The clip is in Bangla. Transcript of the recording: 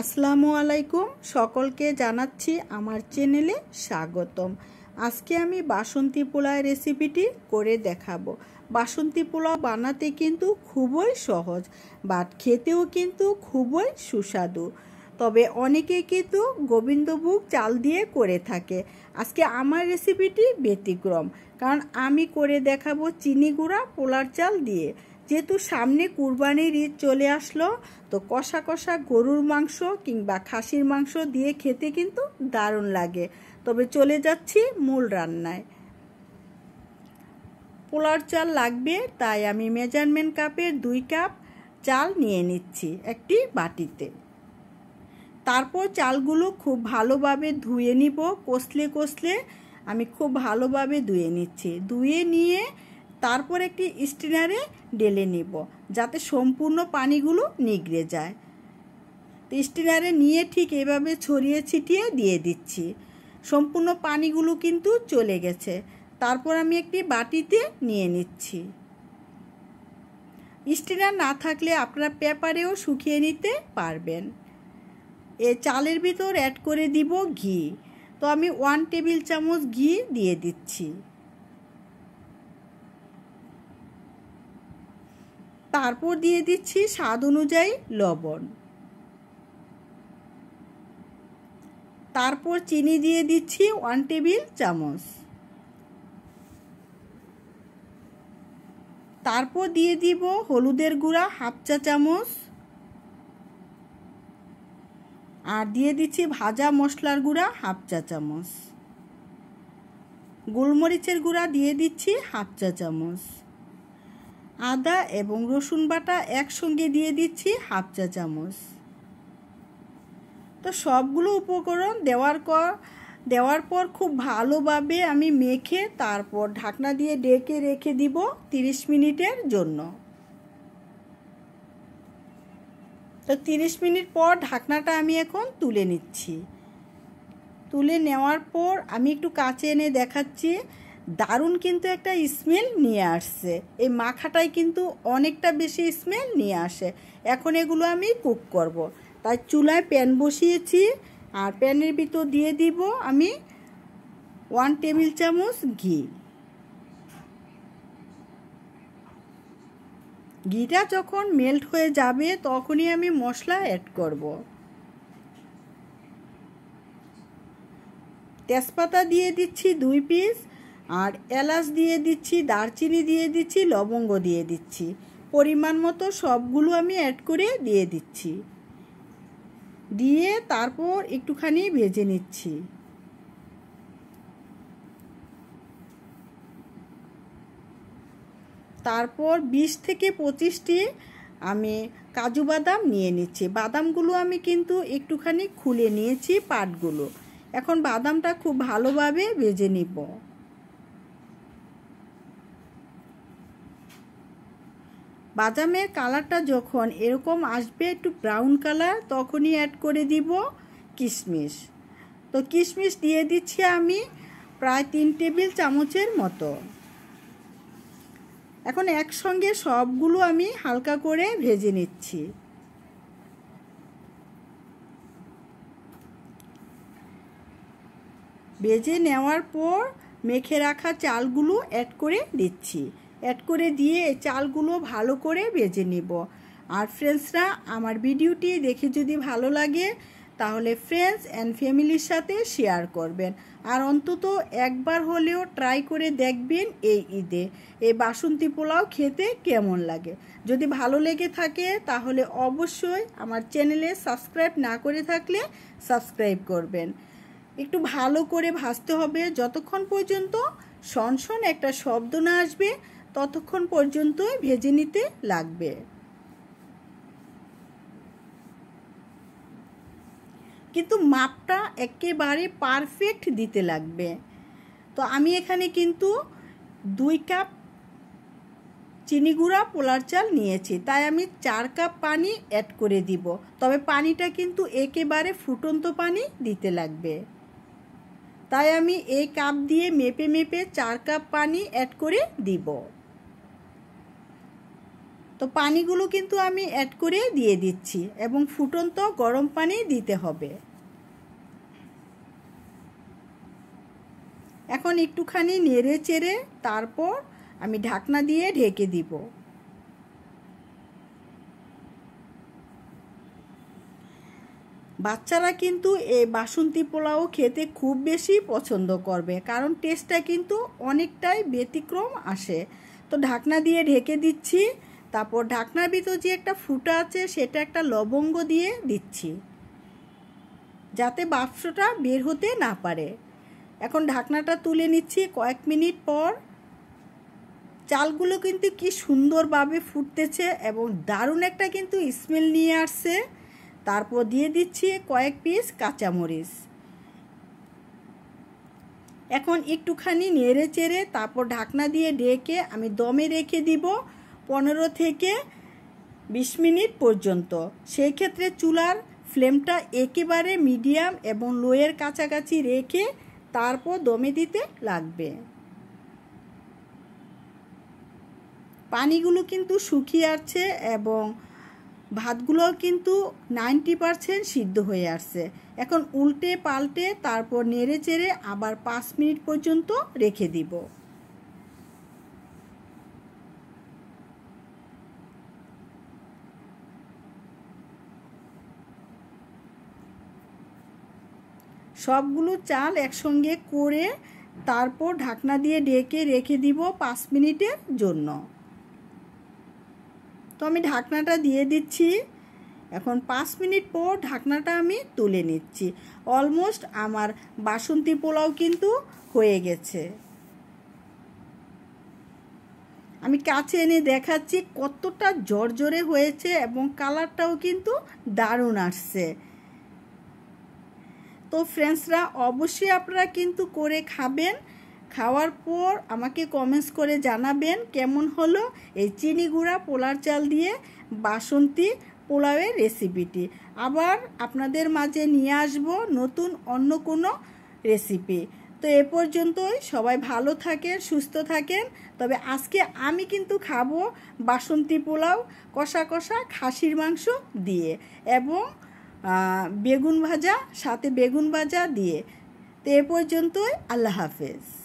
আসসালামু আলাইকুম সকলকে জানাচ্ছি আমার চ্যানেলে স্বাগতম আজকে আমি বাসন্তী পোলায় রেসিপিটি করে দেখাবো বাসন্তী পোলাও বানাতে কিন্তু খুবই সহজ বাট খেতেও কিন্তু খুবই সুস্বাদু তবে অনেকে কিন্তু গোবিন্দভোগ চাল দিয়ে করে থাকে আজকে আমার রেসিপিটি ব্যতিক্রম কারণ আমি করে দেখাবো চিনি গুঁড়া পোলার চাল দিয়ে যেহেতু সামনে কুরবানির ঈদ চলে আসলো তো কষা কষা গরুর মাংস কিংবা খাসির মাংস দিয়ে খেতে কিন্তু দারুণ লাগে তবে চলে যাচ্ছি মূল রান্নায় পোলার চাল লাগবে তাই আমি মেজারমেন্ট কাপের দুই কাপ চাল নিয়ে নিচ্ছি একটি বাটিতে তারপর চালগুলো খুব ভালোভাবে ধুয়ে নিব কষলে কষলে আমি খুব ভালোভাবে ধুয়ে নিচ্ছি ধুয়ে নিয়ে তারপর একটি স্টিনারে ডেলে নিব যাতে সম্পূর্ণ পানিগুলো নিগড়ে যায় তো স্টিনারে নিয়ে ঠিক এভাবে ছড়িয়ে ছিটিয়ে দিয়ে দিচ্ছি সম্পূর্ণ পানিগুলো কিন্তু চলে গেছে তারপর আমি একটি বাটিতে নিয়ে নিচ্ছি স্টিনার না থাকলে আপনারা পেপারেও শুকিয়ে নিতে পারবেন এ চালের ভিতর অ্যাড করে দিব ঘি তো আমি ওয়ান টেবিল চামচ ঘি দিয়ে দিচ্ছি তারপর দিয়ে দিচ্ছি স্বাদ অনুযায়ী লবণ তারপর চিনি দিয়ে দিচ্ছি ওয়ান টেবিল চামচ তারপর দিয়ে দিব হলুদের গুঁড়া হাফ চা চামচ আর দিয়ে দিচ্ছি ভাজা মশলার গুঁড়া হাফ চা চামচ গোলমরিচের গুঁড়া দিয়ে দিচ্ছি হাফ চা চামচ আদা এবং রসুন বাটা একসঙ্গে দিয়ে দিচ্ছি হাফ চা চামচ তো সবগুলো উপকরণ দেওয়ার পর দেওয়ার পর খুব ভালোভাবে আমি মেখে তারপর ঢাকনা দিয়ে ডেকে রেখে দিব 30 মিনিটের জন্য তো 30 মিনিট পর ঢাকনাটা আমি এখন তুলে নিচ্ছি তুলে নেওয়ার পর আমি একটু কাছে এনে দেখাচ্ছি দারুণ কিন্তু একটা স্মেল নিয়ে আসছে এই মাখাটাই কিন্তু অনেকটা বেশি স্মেল নিয়ে আসে এখন এগুলো আমি কুক করব। তাই চুলায় প্যান বসিয়েছি আর প্যানের ভিতর দিয়ে দিব আমি ওয়ান টেবিল চামচ ঘি ঘিটা যখন মেল্ট হয়ে যাবে তখনই আমি মশলা অ্যাড করব তেজপাতা দিয়ে দিচ্ছি দুই পিস আর এলাচ দিয়ে দিচ্ছি দারচিনি দিয়ে দিচ্ছি লবঙ্গ দিয়ে দিচ্ছি পরিমাণ মতো সবগুলো আমি অ্যাড করে দিয়ে দিচ্ছি দিয়ে তারপর একটুখানি ভেজে নিচ্ছি তারপর বিশ থেকে পঁচিশটি আমি কাজু বাদাম নিয়ে নিচ্ছি বাদামগুলো আমি কিন্তু একটুখানি খুলে নিয়েছি পাটগুলো এখন বাদামটা খুব ভালোভাবে ভেজে নিব বাদামের কালারটা যখন এরকম আসবে একটু ব্রাউন কালার তখনই অ্যাড করে দিব কিশমিশ তো কিশমিশ দিয়ে দিচ্ছি আমি প্রায় তিন টেবিল চামচের মতো এখন একসঙ্গে সবগুলো আমি হালকা করে ভেজে নিচ্ছি ভেজে নেওয়ার পর মেখে রাখা চালগুলো অ্যাড করে দিচ্ছি অ্যাড করে দিয়ে চালগুলো ভালো করে ভেজে নেব আর ফ্রেন্ডসরা আমার ভিডিওটি দেখে যদি ভালো লাগে তাহলে ফ্রেন্ডস অ্যান্ড ফ্যামিলির সাথে শেয়ার করবেন আর অন্তত একবার হলেও ট্রাই করে দেখবেন এই ঈদে এই বাসন্তী পোলাও খেতে কেমন লাগে যদি ভালো লেগে থাকে তাহলে অবশ্যই আমার চ্যানেলে সাবস্ক্রাইব না করে থাকলে সাবস্ক্রাইব করবেন একটু ভালো করে ভাজতে হবে যতক্ষণ পর্যন্ত সনসন একটা শব্দ না আসবে ততক্ষণ পর্যন্ত ভেজে নিতে লাগবে কিন্তু মাপটা একেবারে পারফেক্ট দিতে লাগবে তো আমি এখানে কিন্তু দুই কাপ চিনি গুঁড়া পোলার চাল নিয়েছি তাই আমি চার কাপ পানি অ্যাড করে দিব তবে পানিটা কিন্তু একেবারে ফুটন্ত পানি দিতে লাগবে তাই আমি এই কাপ দিয়ে মেপে মেপে চার কাপ পানি অ্যাড করে দিব তো পানিগুলো কিন্তু আমি অ্যাড করে দিয়ে দিচ্ছি এবং ফুটন্ত গরম পানি দিতে হবে এখন একটুখানি নেড়ে চেড়ে তারপর আমি ঢাকনা দিয়ে ঢেকে দিব বাচ্চারা কিন্তু এই বাসন্তী পোলাও খেতে খুব বেশি পছন্দ করবে কারণ টেস্টটা কিন্তু অনেকটাই ব্যতিক্রম আসে তো ঢাকনা দিয়ে ঢেকে দিচ্ছি তারপর ঢাকনার ভিতর যে একটা ফুটা আছে সেটা একটা লবঙ্গ দিয়ে দিচ্ছি যাতে বাক্সটা বের হতে না পারে এখন ঢাকনাটা তুলে নিচ্ছি কয়েক মিনিট পর চালগুলো কিন্তু কি সুন্দরভাবে ফুটতেছে এবং দারুণ একটা কিন্তু স্মেল নিয়ে আসছে তারপর দিয়ে দিচ্ছি কয়েক পিস কাঁচামরিচ এখন একটুখানি নেড়ে চেড়ে তারপর ঢাকনা দিয়ে ডেকে আমি দমে রেখে দিব পনেরো থেকে বিশ মিনিট পর্যন্ত সেই ক্ষেত্রে চুলার ফ্লেমটা একেবারে মিডিয়াম এবং লোয়ের কাছাকাছি রেখে তারপর দমে দিতে লাগবে পানিগুলো কিন্তু শুকিয়ে আসছে এবং ভাতগুলো কিন্তু নাইনটি পারসেন্ট সিদ্ধ হয়ে আসছে এখন উল্টে পাল্টে তারপর নেড়ে চেড়ে আবার পাঁচ মিনিট পর্যন্ত রেখে দিব সবগুলো চাল একসঙ্গে করে তারপর ঢাকনা দিয়ে ডেকে রেখে দিব পাঁচ মিনিটের জন্য তো আমি ঢাকনাটা দিয়ে দিচ্ছি এখন পাঁচ মিনিট পর ঢাকনাটা আমি তুলে নিচ্ছি অলমোস্ট আমার বাসন্তী পোলাও কিন্তু হয়ে গেছে আমি কাছে এনে দেখাচ্ছি কতটা জর্জরে হয়েছে এবং কালারটাও কিন্তু দারুণ আসছে তো ফ্রেন্ডসরা অবশ্যই আপনারা কিন্তু করে খাবেন খাওয়ার পর আমাকে কমেন্টস করে জানাবেন কেমন হলো এই চিনি গুঁড়া পোলার চাল দিয়ে বাসন্তী পোলাওয়ের রেসিপিটি আবার আপনাদের মাঝে নিয়ে আসব নতুন অন্য কোনো রেসিপি তো এ পর্যন্তই সবাই ভালো থাকেন সুস্থ থাকেন তবে আজকে আমি কিন্তু খাবো বাসন্তী পোলাও কষা কষা খাসির মাংস দিয়ে এবং বেগুন ভাজা সাথে বেগুন ভাজা দিয়ে তো এ পর্যন্তই আল্লাহ হাফেজ